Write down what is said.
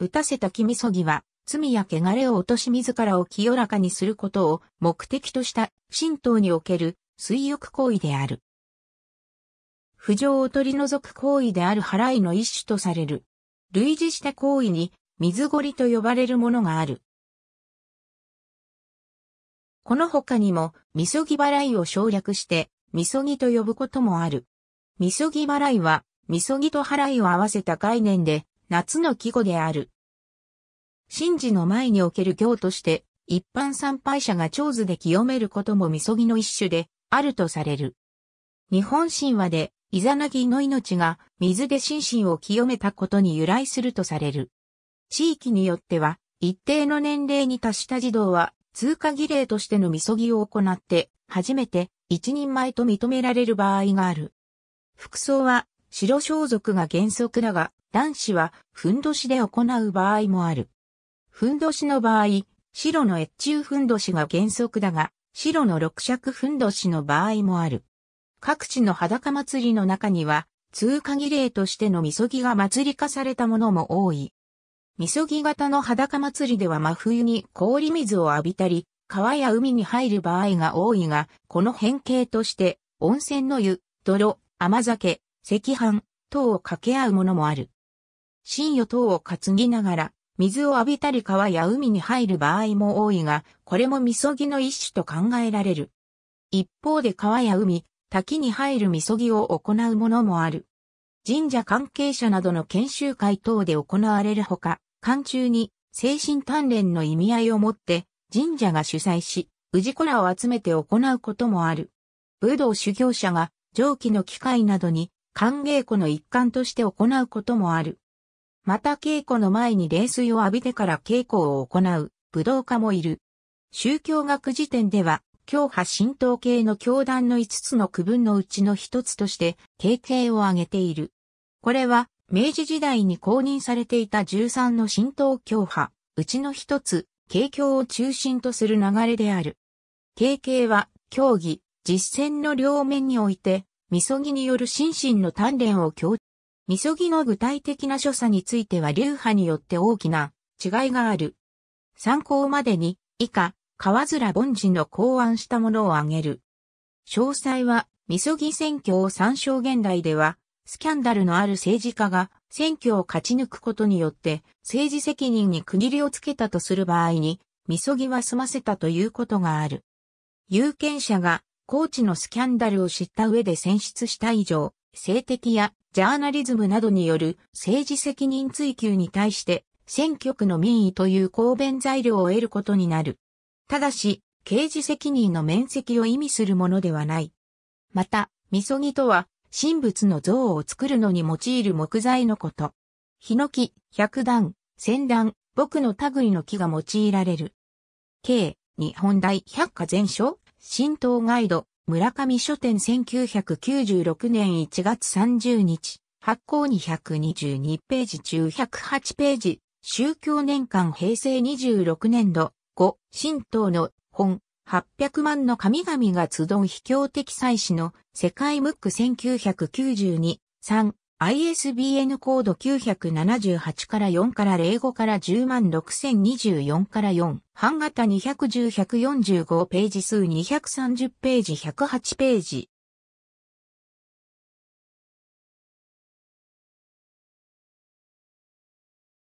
打たせた君そぎは、罪や汚れを落とし自らを清らかにすることを目的とした神道における水浴行為である。不条を取り除く行為である払いの一種とされる。類似した行為に水ごりと呼ばれるものがある。この他にも、みそぎ払いを省略して、みそぎと呼ぶこともある。みそぎ払いは、みそぎと払いを合わせた概念で、夏の季語である。神事の前における行として、一般参拝者が長図で清めることもみそぎの一種で、あるとされる。日本神話で、イザナギの命が水で心身を清めたことに由来するとされる。地域によっては、一定の年齢に達した児童は、通過儀礼としてのみそぎを行って、初めて一人前と認められる場合がある。服装は白装束が原則だが、男子は、ふんどしで行う場合もある。ふんどしの場合、白の越中ふんどしが原則だが、白の六尺ふんどしの場合もある。各地の裸祭りの中には、通過儀礼としてのみそぎが祭り化されたものも多い。みそぎ型の裸祭りでは真冬に氷水を浴びたり、川や海に入る場合が多いが、この変形として、温泉の湯、泥、甘酒、赤飯等を掛け合うものもある。深夜等を担ぎながら、水を浴びたり川や海に入る場合も多いが、これもみそぎの一種と考えられる。一方で川や海、滝に入るみそぎを行うものもある。神社関係者などの研修会等で行われるほか、館中に精神鍛錬の意味合いを持って神社が主催し、氏子らを集めて行うこともある。武道修行者が上記の機会などに歓迎庫の一環として行うこともある。また稽古の前に冷水を浴びてから稽古を行う武道家もいる。宗教学時点では、教派神道系の教団の5つの区分のうちの1つとして、経験を挙げている。これは、明治時代に公認されていた13の神道教派、うちの1つ、経験を中心とする流れである。経験は、教義、実践の両面において、みそぎによる心身の鍛錬を強みそぎの具体的な所作については流派によって大きな違いがある。参考までに以下、河面凡人の考案したものを挙げる。詳細は、みそぎ選挙を参照現代では、スキャンダルのある政治家が選挙を勝ち抜くことによって政治責任に区切りをつけたとする場合に、みそぎは済ませたということがある。有権者がコーチのスキャンダルを知った上で選出した以上、性的やジャーナリズムなどによる政治責任追及に対して選挙区の民意という公弁材料を得ることになる。ただし、刑事責任の面積を意味するものではない。また、みそぎとは、神仏の像を作るのに用いる木材のこと。ヒノキ、百段、千段、僕の類の木が用いられる。K、日本大百科全書、浸透ガイド、村上書店1996年1月30日、発行222ページ中108ページ、宗教年間平成26年度、5、神道の本、800万の神々が集う秘境的祭祀の世界ムック1992、3、ISBN コード978から4から05から10万6024から4、版型210-145ページ数230ページ108ページ。